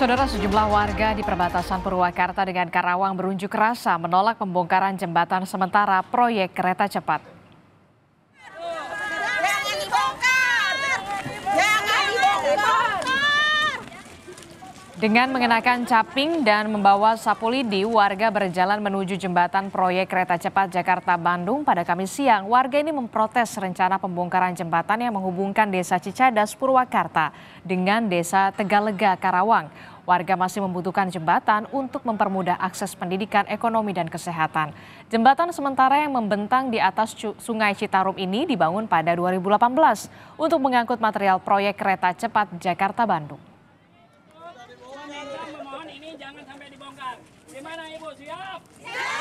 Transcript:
Saudara sejumlah warga di perbatasan Purwakarta dengan Karawang berunjuk rasa menolak pembongkaran jembatan sementara proyek kereta cepat. Dengan mengenakan caping dan membawa sapu lidi, warga berjalan menuju jembatan proyek kereta cepat Jakarta-Bandung pada Kamis siang. Warga ini memprotes rencana pembongkaran jembatan yang menghubungkan desa Cicadas, Purwakarta dengan desa Tegalega, Karawang. Warga masih membutuhkan jembatan untuk mempermudah akses pendidikan, ekonomi, dan kesehatan. Jembatan sementara yang membentang di atas Sungai Citarum ini dibangun pada 2018 untuk mengangkut material proyek kereta cepat Jakarta-Bandung jangan sampai dibongkar. Gimana Ibu, siap? Siap!